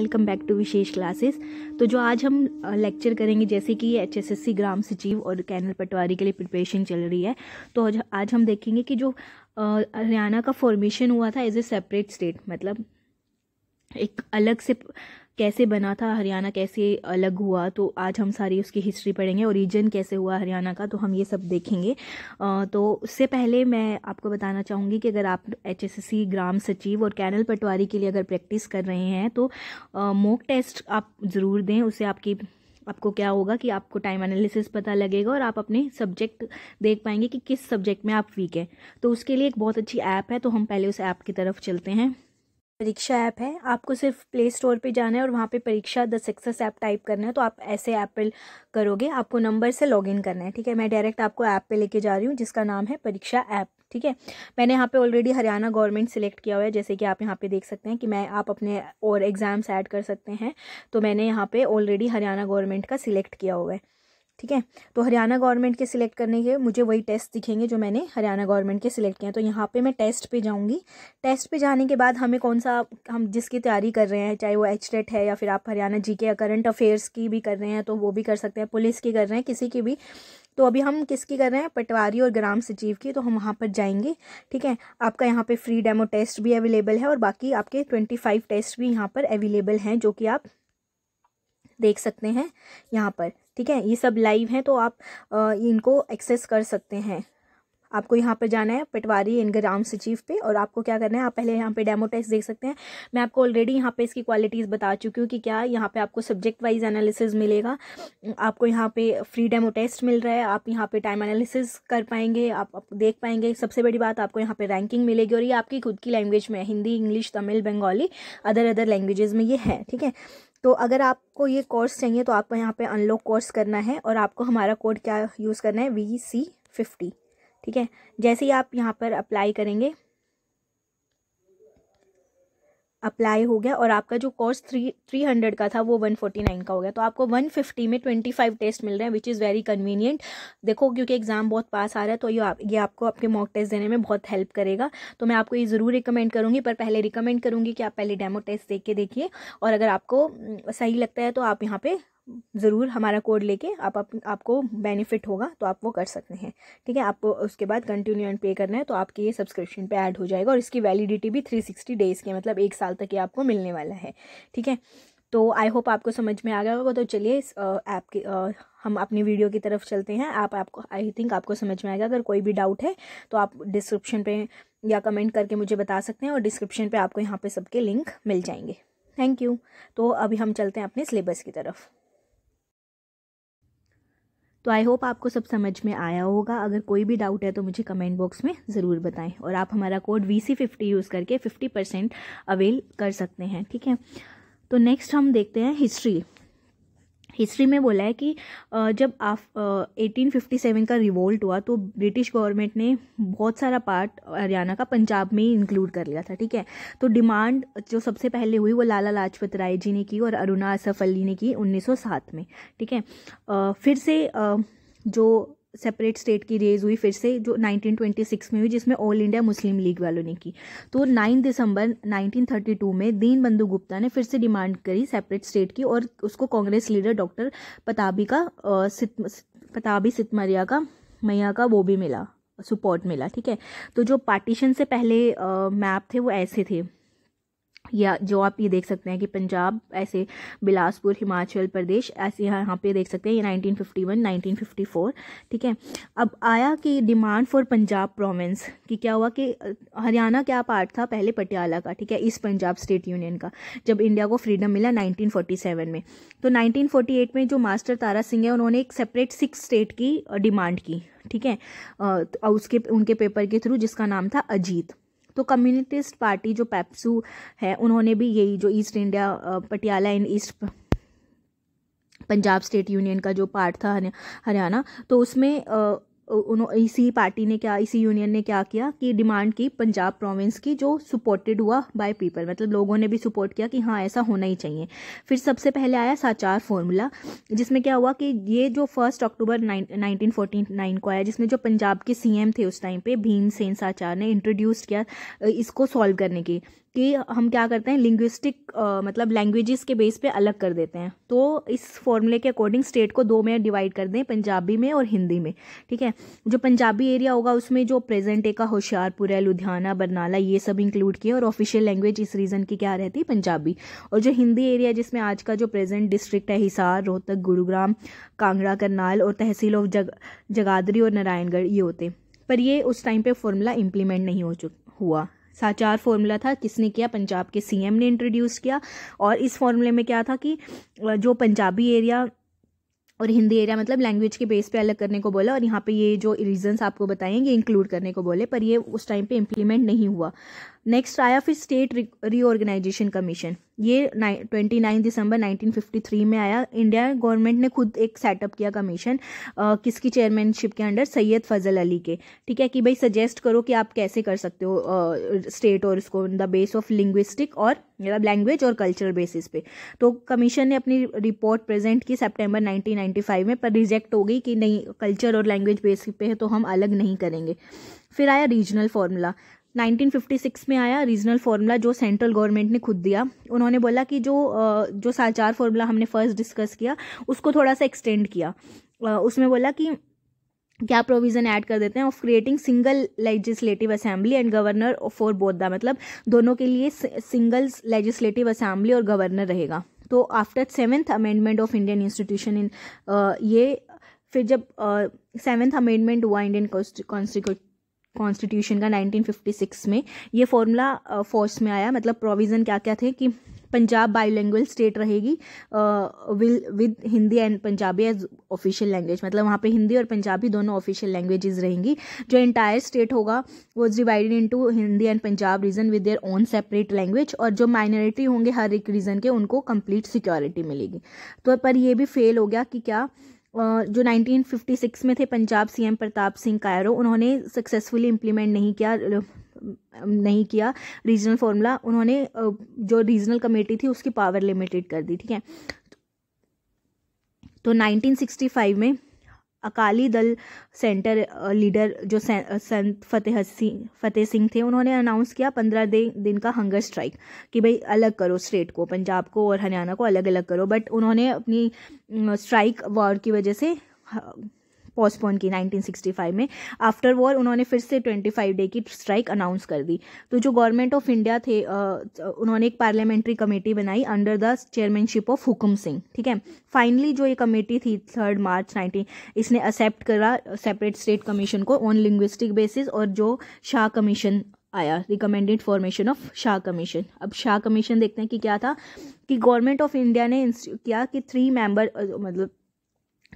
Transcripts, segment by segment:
welcome back to विशेष classes तो जो आज हम लेक्चर करेंगे जैसे कि एच एस एस सी ग्राम सचिव और कैनल पटवारी के लिए प्रिपरेशन चल रही है तो आज हम देखेंगे कि जो हरियाणा का फॉर्मेशन हुआ था एज ए सेपरेट स्टेट मतलब एक अलग से कैसे बना था हरियाणा कैसे अलग हुआ तो आज हम सारी उसकी हिस्ट्री पढ़ेंगे ओरिजिन कैसे हुआ हरियाणा का तो हम ये सब देखेंगे तो उससे पहले मैं आपको बताना चाहूँगी कि अगर आप एच ग्राम सचिव और कैनल पटवारी के लिए अगर प्रैक्टिस कर रहे हैं तो मोक टेस्ट आप ज़रूर दें उससे आपकी आपको क्या होगा कि आपको टाइम एनालिसिस पता लगेगा और आप अपने सब्जेक्ट देख पाएंगे कि किस सब्जेक्ट में आप वीक हैं तो उसके लिए एक बहुत अच्छी ऐप है तो हम पहले उस ऐप की तरफ चलते हैं परीक्षा ऐप है आपको सिर्फ प्ले स्टोर पे जाना है और वहाँ पे परीक्षा द सक्सेस ऐप टाइप करना है तो आप ऐसे ऐप पर करोगे आपको नंबर से लॉगिन करना है ठीक है मैं डायरेक्ट आपको ऐप पे लेके जा रही हूँ जिसका नाम है परीक्षा ऐप ठीक है मैंने यहाँ पे ऑलरेडी हरियाणा गवर्नमेंट सिलेक्ट किया हुआ है जैसे कि आप यहाँ पे देख सकते हैं कि मैं आप अपने और एग्ज़ाम्स ऐड कर सकते हैं तो मैंने यहाँ पे ऑलरेडी हरियाणा गवर्नमेंट का सिलेक्ट किया हुआ है ठीक है तो हरियाणा गवर्नमेंट के सिलेक्ट करने के मुझे वही टेस्ट दिखेंगे जो मैंने हरियाणा गवर्नमेंट के सिलेक्ट किए हैं तो यहाँ पे मैं टेस्ट पे जाऊँगी टेस्ट पे जाने के बाद हमें कौन सा हम जिसकी तैयारी कर रहे हैं चाहे वो एच है या फिर आप हरियाणा जी के या करंट अफेयर्स की भी कर रहे हैं तो वो भी कर सकते हैं पुलिस की कर रहे हैं किसी की भी तो अभी हम किसकी कर रहे हैं पटवारी और ग्राम सचिव की तो हम वहाँ पर जाएंगे ठीक है आपका यहाँ पे फ्री डेमो टेस्ट भी अवेलेबल है और बाकी आपके ट्वेंटी फाइव टेस्ट भी यहाँ पर अवेलेबल हैं जो कि आप देख सकते हैं यहाँ पर ठीक है ये सब लाइव हैं तो आप इनको एक्सेस कर सकते हैं आपको यहाँ पर जाना है पटवारी इन ग्राम सचिव पे और आपको क्या करना है आप पहले यहाँ पे डेमो टेस्ट देख सकते हैं मैं आपको ऑलरेडी यहाँ पे इसकी क्वालिटीज़ बता चुकी हूँ कि क्या यहाँ पे आपको सब्जेक्ट वाइज एनालिसिस मिलेगा आपको यहाँ पे फ्री डेमो टेस्ट मिल रहा है आप यहाँ पे टाइम एनालिसिस कर पाएंगे आप, आप देख पाएंगे सबसे बड़ी बात आपको यहाँ पर रैंकिंग मिलेगी और ये आपकी खुद की लैंग्वेज में Hindi English Tamil Bengali other other languages में ये है ठीक है तो अगर आपको ये कोर्स चाहिए तो आपको यहाँ पे अनलॉक कोर्स करना है और आपको हमारा कोड क्या यूज़ करना है वी सी फिफ्टी ठीक है जैसे ही आप यहाँ पर अप्लाई करेंगे अप्लाई हो गया और आपका जो कोर्स थ्री थ्री हंड्रेड का था वो वन फोर्टी नाइन का हो गया तो आपको वन फिफ्टी में ट्वेंटी फाइव टेस्ट मिल रहे हैं विच इज़ वेरी कन्वीनियंट देखो क्योंकि एग्ज़ाम बहुत पास आ रहा है तो ये आप ये आपको आपके मॉक टेस्ट देने में बहुत हेल्प करेगा तो मैं आपको ये ज़रूर रिकमेंड करूँगी पर पहले रिकमेंड करूँगी कि आप पहले डेमो टेस्ट देख के देखिए और अगर आपको हम्म, सही लगता है तो आप यहाँ पर ज़रूर हमारा कोड लेके आप, आप आपको बेनिफिट होगा तो आप वो कर सकते हैं ठीक है आपको उसके बाद कंटिन्यू एंड पे करना है तो आपके ये सब्सक्रिप्शन पे ऐड हो जाएगा और इसकी वैलिडिटी भी 360 डेज़ के मतलब एक साल तक ये आपको मिलने वाला है ठीक है तो आई होप आपको समझ में आ गया होगा तो चलिए इस ऐप के आ, हम अपनी वीडियो की तरफ चलते हैं आप आपको आई थिंक आपको समझ में आएगा अगर कोई भी डाउट है तो आप डिस्क्रिप्शन पर या कमेंट करके मुझे बता सकते हैं और डिस्क्रिप्शन पर आपको यहाँ पर सबके लिंक मिल जाएंगे थैंक यू तो अभी हम चलते हैं अपने सिलेबस की तरफ तो आई होप आपको सब समझ में आया होगा अगर कोई भी डाउट है तो मुझे कमेंट बॉक्स में ज़रूर बताएं और आप हमारा code V C fifty use करके फिफ्टी परसेंट अवेल कर सकते हैं ठीक है तो नेक्स्ट हम देखते हैं हिस्ट्री हिस्ट्री में बोला है कि जब आफ एटीन फिफ्टी सेवन का रिवोल्ट हुआ तो ब्रिटिश गवर्नमेंट ने बहुत सारा पार्ट हरियाणा का पंजाब में ही इंक्लूड कर लिया था ठीक है तो डिमांड जो सबसे पहले हुई वो लाला लाजपत राय जी ने की और अरुणा असफ अली ने की 1907 में ठीक है फिर से जो सेपरेट स्टेट की रेज हुई फिर से जो 1926 में हुई जिसमें ऑल इंडिया मुस्लिम लीग वालों ने की तो 9 दिसंबर 1932 में दीन बंधु गुप्ता ने फिर से डिमांड करी सेपरेट स्टेट की और उसको कांग्रेस लीडर डॉक्टर पताबी का सित, पताबी सितमरिया का मैया का वो भी मिला सपोर्ट मिला ठीक है तो जो पार्टीशन से पहले मैप थे वो ऐसे थे या जो आप ये देख सकते हैं कि पंजाब ऐसे बिलासपुर हिमाचल प्रदेश ऐसे यहाँ यहाँ पे देख सकते हैं ये 1951 1954 ठीक है अब आया कि डिमांड फॉर पंजाब प्रोविंस कि क्या हुआ कि हरियाणा क्या पार्ट था पहले पटियाला का ठीक है इस पंजाब स्टेट यूनियन का जब इंडिया को फ्रीडम मिला 1947 में तो 1948 में जो मास्टर तारा सिंह है उन्होंने एक सेपरेट सिक्स स्टेट की डिमांड की ठीक है तो उसके उनके पेपर के थ्रू जिसका नाम था अजीत तो कम्युनिस्ट पार्टी जो पैप्सू है उन्होंने भी यही जो East India Patiala and East Punjab State Union का जो पार्ट था हरियाणा तो उसमें उन्होंने इसी पार्टी ने क्या इसी यूनियन ने क्या किया कि डिमांड की पंजाब प्रोविंस की जो सपोर्टेड हुआ बाय पीपल मतलब लोगों ने भी सपोर्ट किया कि हाँ ऐसा होना ही चाहिए फिर सबसे पहले आया साचार फॉर्मूला जिसमें क्या हुआ कि ये जो first October nineteen forty nine को आया जिसमें जो पंजाब के सी थे उस टाइम पे भीम सेन साचार ने इंट्रोड्यूस किया इसको सॉल्व करने की कि हम क्या करते हैं लिंग्विस्टिक मतलब लैंग्वेजेस के बेस पे अलग कर देते हैं तो इस फॉर्मूले के अकॉर्डिंग स्टेट को दो में डिवाइड कर दें पंजाबी में और हिंदी में ठीक है जो पंजाबी एरिया होगा उसमें जो प्रेजेंट एक होशियारपुर है लुधियाना बरनाला ये सब इंक्लूड किए और ऑफिशियल लैंग्वेज इस रीज़न की क्या रहती है पंजाबी और जो हिंदी एरिया जिसमें आज का जो प्रेजेंट डिस्ट्रिक्ट है हिसार रोहतक गुरुग्राम कांगड़ा करनाल और तहसील ऑफ जग जगाधरी और नारायणगढ़ ये होते पर ये उस टाइम पे फॉर्मूला इम्प्लीमेंट नहीं हो चुका हुआ साचार फॉर्मूला था किसने किया पंजाब के सीएम ने इंट्रोड्यूस किया और इस फॉर्मूले में क्या था कि जो पंजाबी एरिया और हिंदी एरिया मतलब लैंग्वेज के बेस पे अलग करने को बोला और यहाँ पे ये जो रीजंस आपको बताएं ये इंक्लूड करने को बोले पर ये उस टाइम पे इम्प्लीमेंट नहीं हुआ नेक्स्ट आया फिर स्टेट रीऑर्गेनाइजेशन कमीशन ये twenty nine December nineteen fifty three में आया इंडिया गवर्नमेंट ने खुद एक सेटअप किया कमीशन किसकी चेयरमैनशिप के अंडर सैयद फजल अली के ठीक है कि भाई सजेस्ट करो कि आप कैसे कर सकते हो स्टेट और इसको द बेस ऑफ लिंग्विस्टिक और मतलब लैंग्वेज और कल्चरल बेसिस पे तो कमीशन ने अपनी रिपोर्ट प्रेजेंट की नाइन्टी फाइव में पर रिजेक्ट हो गई कि नहीं कल्चर और लैंग्वेज बेस पे है तो हम अलग नहीं करेंगे फिर आया रीजनल फार्मूला 1956 में आया रीजनल फार्मूला जो सेंट्रल गवर्नमेंट ने खुद दिया उन्होंने बोला कि जो जो चार फार्मूला हमने फर्स्ट डिस्कस किया उसको थोड़ा सा एक्सटेंड किया उसमें बोला कि क्या प्रोविज़न ऐड कर देते हैं of creating single legislative assembly and governor for both the मतलब दोनों के लिए सिंगल लेजिस्लेटिव असेंबली और गवर्नर रहेगा तो after seventh amendment of Indian institution in ये फिर जब सेवेंथ अमेंडमेंट हुआ इंडियन कॉन्स्टिट्यूट कॉन्स्टिट्यूशन का 1956 में ये फॉर्मूला फोर्स में आया मतलब प्रोविज़न क्या क्या थे कि पंजाब बायोलैंग्वेज स्टेट रहेगी will with Hindi and Punjabi as official language मतलब वहाँ पे हिंदी और पंजाबी दोनों ऑफिशियल लैंग्वेजेस रहेंगी जो इंटायर स्टेट होगा वो is divided into Hindi and Punjab region with their own separate language और जो माइनॉरिटी होंगे हर एक रीजन के उनको कंप्लीट सिक्योरिटी मिलेगी तो पर यह भी फेल हो गया कि क्या जो 1956 में थे पंजाब सीएम प्रताप सिंह कायरो उन्होंने सक्सेसफुली इम्प्लीमेंट नहीं किया नहीं किया रीजनल फार्मूला उन्होंने जो रीजनल कमेटी थी उसकी पावर लिमिटेड कर दी ठीक है तो 1965 तो में अकाली दल सेंटर लीडर जो संत फतेह सिंह फतेह सिंह थे उन्होंने अनाउंस किया पंद्रह दिन का हंगर स्ट्राइक कि भाई अलग करो स्टेट को पंजाब को और हरियाणा को अलग अलग करो बट उन्होंने अपनी स्ट्राइक वॉर की वजह से पोस्टपोन की 1965 में आफ्टर वॉर उन्होंने फिर से 25 डे की स्ट्राइक अनाउंस कर दी तो जो गवर्नमेंट ऑफ इंडिया थे उन्होंने एक पार्लियामेंट्री कमेटी बनाई under the chairmanship of Hukam Singh ठीक है फाइनली जो ये कमेटी थी थर्ड मार्च नाइनटीन इसने एक्सेप्ट करा सेपरेट स्टेट कमीशन को ऑन लिंग्विस्टिक बेसिस और जो शाह कमीशन आया recommended formation of Shah commission अब शाह कमीशन देखते हैं कि क्या था कि गवर्नमेंट ऑफ इंडिया ने किया कि थ्री मेंबर मतलब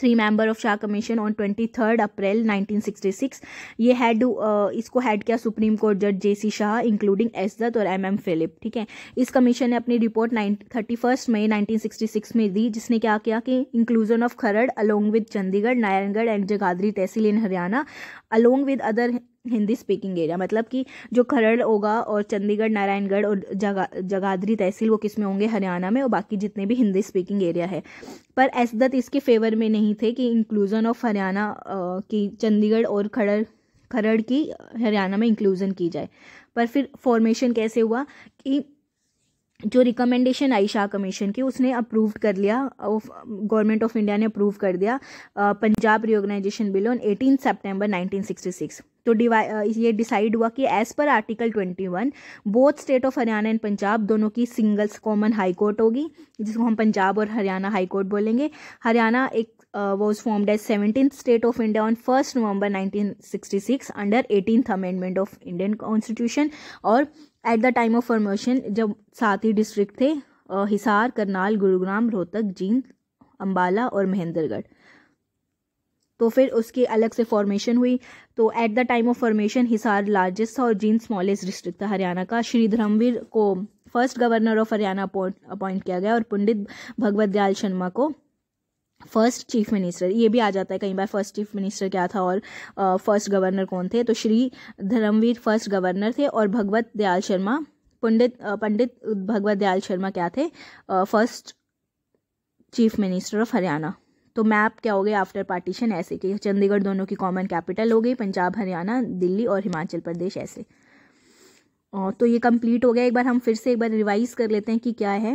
three member of Shah commission on twenty third April 1966 ये हेड इसको हेड किया सुप्रीम कोर्ट जज जे सी शाह इंक्लूडिंग एसदत और एम एम फिलिप ठीक है इस कमीशन ने अपनी report thirty first May nineteen sixty six में दी जिसने क्या किया कि inclusion of Kharar along with Chandigarh Naraingarh and Jagadhri tehsil in Haryana along with other Hindi speaking area मतलब कि जो खरड़ होगा और चंडीगढ़ नारायणगढ़ और जगा जगाधरी तहसील वो किस में होंगे हरियाणा में और बाकी जितने भी हिंदी स्पीकिंग एरिया है पर एसदत इसके फेवर में नहीं थे कि इंक्लूज़न ऑफ हरियाणा की चंडीगढ़ और खरड़ खरड़ की हरियाणा में इंक्लूज़न की जाए पर फिर फॉर्मेशन कैसे हुआ कि जो रिकमेंडेशन आई शाह कमीशन की उसने अप्रूव कर लिया गवर्नमेंट ऑफ इंडिया ने अप्रूव कर दिया Punjab reorganisation bill on eighteen September nineteen sixty six तो ये डिसाइड हुआ कि as per article 21 both state of Haryana and Punjab दोनों की सिंगल्स कॉमन हाई कोर्ट होगी जिसको हम पंजाब और हरियाणा हाई कोर्ट बोलेंगे हरियाणा एक was formed as seventeen state of India on first November 1966 under eighteenth amendment of Indian constitution और at the time of formation जब सात ही डिस्ट्रिक्ट थे हिसार करनाल गुरुग्राम रोहतक जींद अम्बाला और महेंद्रगढ़ तो फिर उसकी अलग से फॉर्मेशन हुई तो at the time of formation Hisar largest था और जींद स्मॉलेस्ट डिस्ट्रिक्ट था हरियाणा का श्री धर्मवीर को first governor of Haryana appoint किया गया और पंडित भगवत दयाल शर्मा को फर्स्ट चीफ मिनिस्टर ये भी आ जाता है कई बार फर्स्ट चीफ मिनिस्टर क्या था और फर्स्ट गवर्नर कौन थे तो श्री धर्मवीर फर्स्ट गवर्नर थे और भगवत दयाल शर्मा पंडित पंडित भगवत दयाल शर्मा क्या थे first chief minister of Haryana तो मैप क्या हो गया आफ्टर पार्टीशन ऐसे कि चंडीगढ़ दोनों की कॉमन कैपिटल हो गई पंजाब हरियाणा दिल्ली और हिमाचल प्रदेश ऐसे तो ये कंप्लीट हो गया एक बार हम फिर से एक बार रिवाइज कर लेते हैं कि क्या है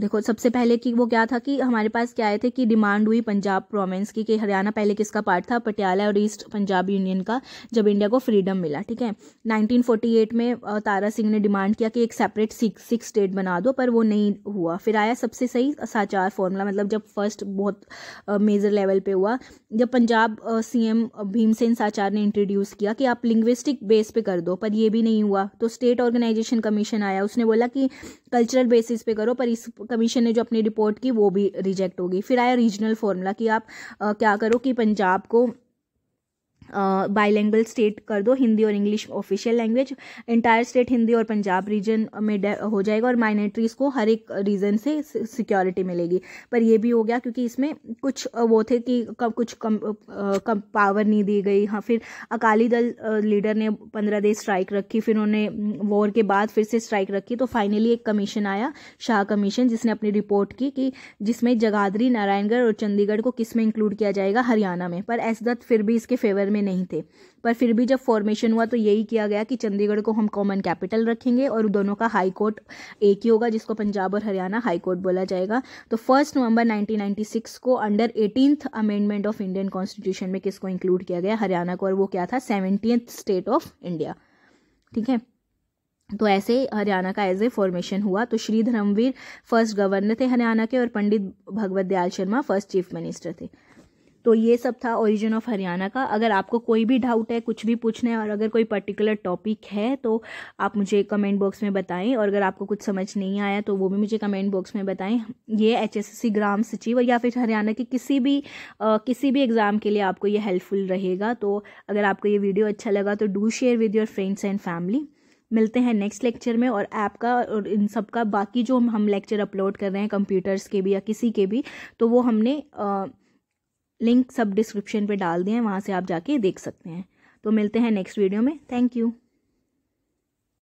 देखो सबसे पहले कि वो क्या था कि हमारे पास क्या आए थे कि डिमांड हुई पंजाब प्रोविंस की कि हरियाणा पहले किसका पार्ट था पटियाला और ईस्ट पंजाब यूनियन का जब इंडिया को फ्रीडम मिला ठीक है 1948 में तारा सिंह ने डिमांड किया कि एक सेपरेट सिख सिक्स स्टेट बना दो पर वो नहीं हुआ फिर आया सबसे सही साचार फॉर्मूला मतलब जब फर्स्ट बहुत मेजर लेवल पर हुआ जब पंजाब सी एम भीमसेन साचार ने इंट्रोड्यूस किया कि आप लिंग्विस्टिक बेस पे कर दो पर यह भी नहीं हुआ तो स्टेट ऑर्गेनाइजेशन कमीशन आया उसने बोला कि कल्चरल बेसिस पे करो पर इस कमीशन ने जो अपनी रिपोर्ट की वो भी रिजेक्ट होगी फिर आया रीजनल फॉर्मूला कि आप आ, क्या करो कि पंजाब को बाइलेंगल uh, स्टेट कर दो हिंदी और English official language entire state Hindi और पंजाब रीजन में हो जाएगा और माइनॉरिटीज़ को हर एक रीजन से सिक्योरिटी मिलेगी पर यह भी हो गया क्योंकि इसमें कुछ वो थे कि कुछ कम, कम पावर नहीं दी गई हाँ फिर अकाली दल लीडर ने पंद्रह दिन स्ट्राइक रखी फिर उन्होंने वॉर के बाद फिर से स्ट्राइक रखी तो फाइनली एक कमीशन आया शाह कमीशन जिसने अपनी रिपोर्ट की कि जिसमें जगाधरी नारायणगढ़ और चंडीगढ़ को किस में इंक्लूड किया जाएगा हरियाणा में पर एसदत तो फिर भी इसके फेवर में में नहीं थे पर फिर भी जब फॉर्मेशन हुआ तो यही किया गया कि चंडीगढ़ को हम कॉमन कैपिटल रखेंगे और दोनों का हाई कोर्ट एक ही होगा जिसको पंजाब और हरियाणा हाई कोर्ट बोला जाएगा तो फर्स्ट नवंबर 1996 को under eighteenth amendment of Indian constitution में किसको इंक्लूड किया गया हरियाणा को और वो क्या था सेवनटीन स्टेट ऑफ इंडिया ठीक है तो ऐसे हरियाणा का एज ए फॉर्मेशन हुआ तो श्री धर्मवीर फर्स्ट गवर्नर थे हरियाणा के और Pandit Bhagwat Dayal Sharma first chief minister थे तो ये सब था ओरिजिन ऑफ हरियाणा का अगर आपको कोई भी डाउट है कुछ भी पूछना है और अगर कोई पर्टिकुलर टॉपिक है तो आप मुझे कमेंट बॉक्स में बताएं और अगर आपको कुछ समझ नहीं आया तो वो भी मुझे कमेंट बॉक्स में बताएं ये एच ग्राम सचिव या फिर हरियाणा के किसी भी आ, किसी भी एग्ज़ाम के लिए आपको ये हेल्पफुल रहेगा तो अगर आपको ये वीडियो अच्छा लगा तो do share with your friends and family मिलते हैं नेक्स्ट लेक्चर में और ऐप का और इन सब का बाकी जो हम लेक्चर अपलोड कर रहे हैं कंप्यूटर्स के भी या किसी के भी तो वो हमने आ, लिंक सब डिस्क्रिप्शन पे डाल दिए हैं वहाँ से आप जाके देख सकते हैं तो मिलते हैं नेक्स्ट वीडियो में थैंक यू